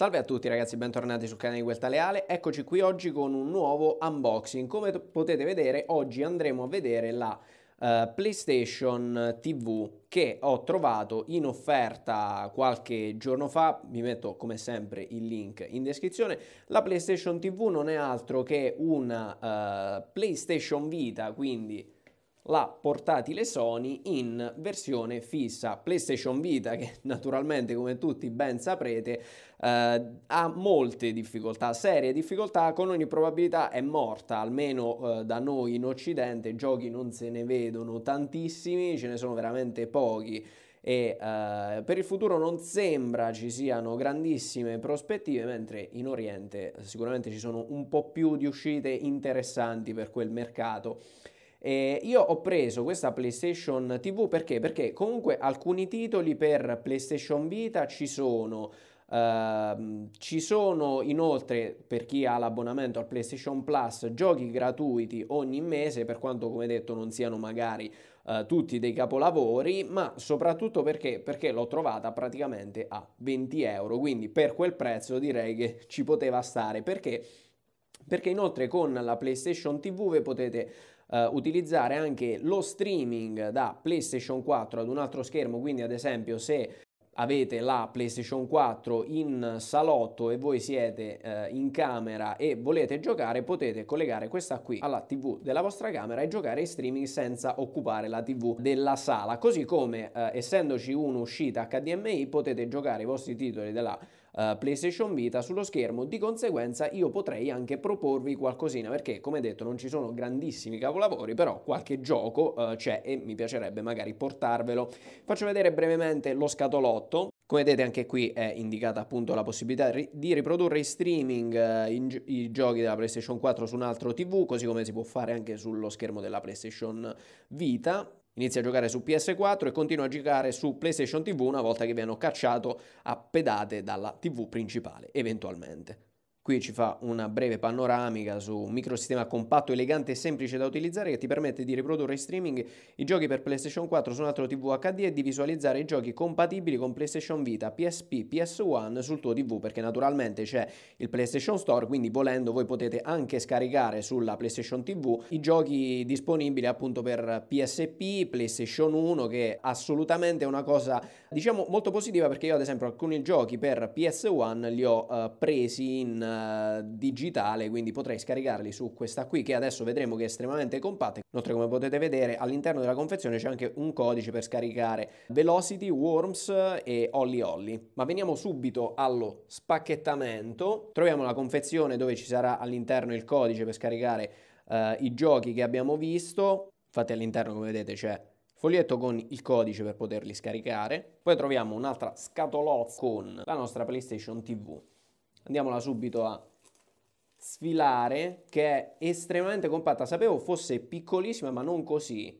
Salve a tutti ragazzi, bentornati sul canale di Guelta Leale, eccoci qui oggi con un nuovo unboxing. Come potete vedere oggi andremo a vedere la uh, PlayStation TV che ho trovato in offerta qualche giorno fa, vi metto come sempre il link in descrizione, la PlayStation TV non è altro che una uh, PlayStation Vita, quindi la portatile Sony in versione fissa. PlayStation Vita, che naturalmente come tutti ben saprete, eh, ha molte difficoltà, serie difficoltà, con ogni probabilità è morta, almeno eh, da noi in Occidente giochi non se ne vedono tantissimi, ce ne sono veramente pochi e uh, per il futuro non sembra ci siano grandissime prospettive, mentre in Oriente sicuramente ci sono un po' più di uscite interessanti per quel mercato. Eh, io ho preso questa PlayStation TV perché? Perché comunque alcuni titoli per PlayStation Vita ci sono. Uh, ci sono inoltre per chi ha l'abbonamento al PlayStation Plus giochi gratuiti ogni mese per quanto come detto non siano magari uh, tutti dei capolavori ma soprattutto perché, perché l'ho trovata praticamente a 20 euro quindi per quel prezzo direi che ci poteva stare perché perché inoltre con la PlayStation TV potete eh, utilizzare anche lo streaming da PlayStation 4 ad un altro schermo, quindi ad esempio se avete la PlayStation 4 in salotto e voi siete eh, in camera e volete giocare, potete collegare questa qui alla TV della vostra camera e giocare in streaming senza occupare la TV della sala. Così come eh, essendoci un'uscita HDMI potete giocare i vostri titoli della eh, PlayStation Vita sullo schermo, di conseguenza io potrei anche proporvi qualcosina, perché come detto non ci sono grandissimi capolavori, però qualche gioco eh, c'è e mi piacerebbe magari portarvelo. Faccio vedere brevemente lo scatolotto, come vedete anche qui è indicata appunto la possibilità di riprodurre in streaming eh, in i giochi della PlayStation 4 su un altro TV, così come si può fare anche sullo schermo della PlayStation Vita. Inizia a giocare su PS4 e continua a giocare su PlayStation TV una volta che viene cacciato a pedate dalla TV principale, eventualmente. Qui ci fa una breve panoramica su un microsistema compatto, elegante e semplice da utilizzare che ti permette di riprodurre in streaming i giochi per PlayStation 4 su un altro TV HD e di visualizzare i giochi compatibili con PlayStation Vita, PSP, PS1 sul tuo TV perché naturalmente c'è il PlayStation Store, quindi volendo voi potete anche scaricare sulla PlayStation TV i giochi disponibili appunto per PSP, PlayStation 1 che assolutamente è una cosa diciamo molto positiva perché io ad esempio alcuni giochi per PS1 li ho eh, presi in digitale, quindi potrei scaricarli su questa qui che adesso vedremo che è estremamente compatta. Inoltre come potete vedere all'interno della confezione c'è anche un codice per scaricare Velocity, Worms e Holly Holly. Ma veniamo subito allo spacchettamento. Troviamo la confezione dove ci sarà all'interno il codice per scaricare uh, i giochi che abbiamo visto. Infatti all'interno come vedete c'è foglietto con il codice per poterli scaricare, poi troviamo un'altra scatolozza con la nostra PlayStation TV andiamola subito a sfilare, che è estremamente compatta. Sapevo fosse piccolissima, ma non così.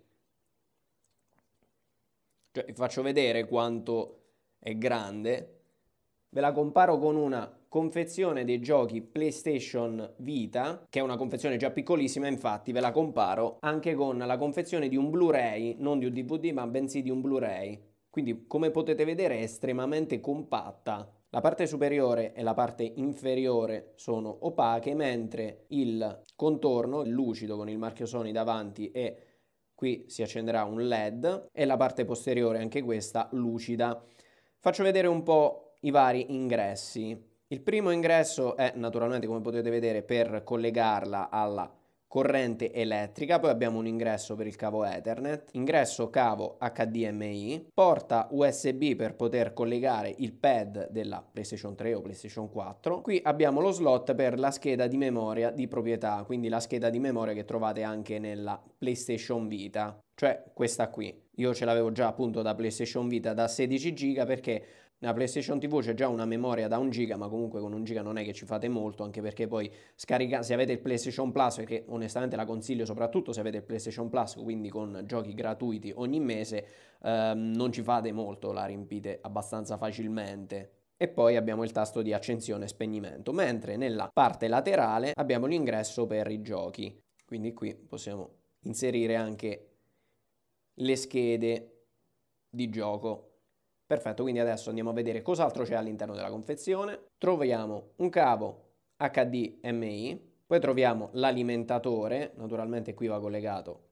Cioè, vi faccio vedere quanto è grande. Ve la comparo con una confezione dei giochi PlayStation Vita, che è una confezione già piccolissima, infatti ve la comparo anche con la confezione di un Blu-ray, non di un DVD, ma bensì di un Blu-ray. Quindi, come potete vedere, è estremamente compatta. La parte superiore e la parte inferiore sono opache, mentre il contorno, il lucido con il marchio Sony davanti e qui si accenderà un LED e la parte posteriore anche questa lucida. Faccio vedere un po' i vari ingressi. Il primo ingresso è naturalmente come potete vedere per collegarla alla corrente elettrica, poi abbiamo un ingresso per il cavo Ethernet, ingresso cavo HDMI, porta USB per poter collegare il pad della PlayStation 3 o PlayStation 4. Qui abbiamo lo slot per la scheda di memoria di proprietà, quindi la scheda di memoria che trovate anche nella PlayStation Vita, cioè questa qui. Io ce l'avevo già appunto da PlayStation Vita da 16 giga perché nella PlayStation TV c'è già una memoria da 1 giga, ma comunque con 1 giga non è che ci fate molto, anche perché poi scarica, se avete il PlayStation Plus, perché onestamente la consiglio soprattutto se avete il PlayStation Plus, quindi con giochi gratuiti ogni mese, ehm, non ci fate molto, la riempite abbastanza facilmente e poi abbiamo il tasto di accensione e spegnimento, mentre nella parte laterale abbiamo l'ingresso per i giochi. Quindi qui possiamo inserire anche le schede di gioco Perfetto, quindi adesso andiamo a vedere cos'altro c'è all'interno della confezione. Troviamo un cavo HDMI, poi troviamo l'alimentatore, naturalmente qui va collegato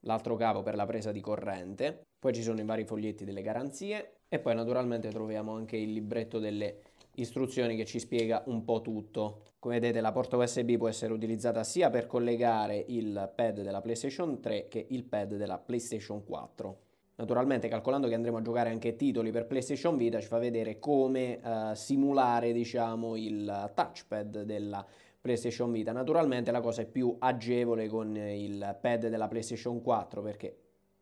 l'altro cavo per la presa di corrente, poi ci sono i vari foglietti delle garanzie e poi naturalmente troviamo anche il libretto delle istruzioni che ci spiega un po' tutto. Come vedete la porta USB può essere utilizzata sia per collegare il pad della PlayStation 3 che il pad della PlayStation 4. Naturalmente calcolando che andremo a giocare anche titoli per PlayStation Vita ci fa vedere come eh, simulare diciamo, il touchpad della PlayStation Vita. Naturalmente la cosa è più agevole con il pad della PlayStation 4 perché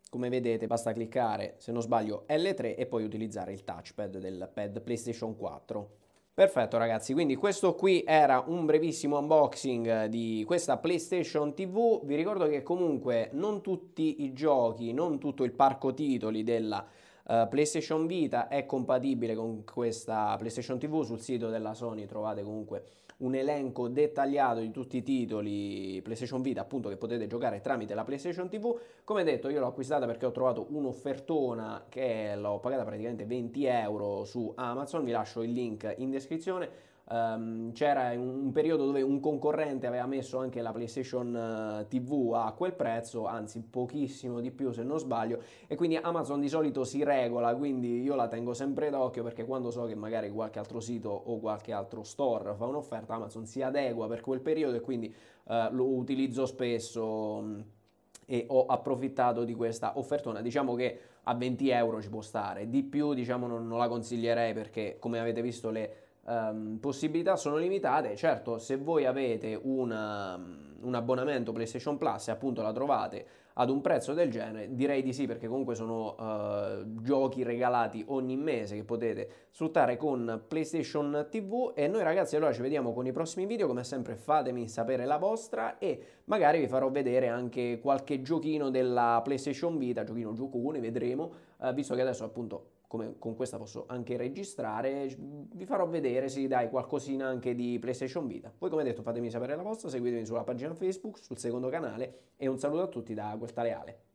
come vedete basta cliccare se non sbaglio L3 e poi utilizzare il touchpad del pad PlayStation 4. Perfetto ragazzi, quindi questo qui era un brevissimo unboxing eh, di questa PlayStation TV, vi ricordo che comunque non tutti i giochi, non tutto il parco titoli della Uh, PlayStation Vita è compatibile con questa PlayStation TV sul sito della Sony trovate comunque un elenco dettagliato di tutti i titoli PlayStation Vita appunto che potete giocare tramite la PlayStation TV. Come detto io l'ho acquistata perché ho trovato un'offertona che l'ho pagata praticamente 20 euro su Amazon, vi lascio il link in descrizione ehm, c'era un periodo dove un concorrente aveva messo anche la PlayStation eh, TV a quel prezzo, anzi pochissimo di più se non sbaglio, e quindi Amazon di solito si regola, quindi io la tengo sempre d'occhio perché quando so che magari qualche altro sito o qualche altro store fa un'offerta carta Amazon si adegua per quel periodo e quindi eh, lo utilizzo spesso mh, mm, e ho approfittato di questa offertona. Diciamo che a 20 euro ci può stare, di più diciamo non, non la consiglierei perché come avete visto le um, possibilità sono limitate. Certo, se voi avete una mm, un abbonamento PlayStation Plus e appunto la trovate ad un prezzo del genere, direi di sì perché comunque sono uh, giochi regalati ogni mese che potete sfruttare con PlayStation TV e noi ragazzi allora ci vediamo con i prossimi video, come sempre fatemi sapere la vostra e magari vi farò vedere anche qualche giochino della PlayStation Vita, giochino giocone, vedremo, uh, visto che adesso appunto come con questa posso anche registrare, vi farò vedere, sì dai, qualcosina anche di PlayStation Vita. Poi come detto fatemi sapere la vostra, seguitemi sulla pagina Facebook, sul secondo canale e un saluto a tutti da Gueltareale.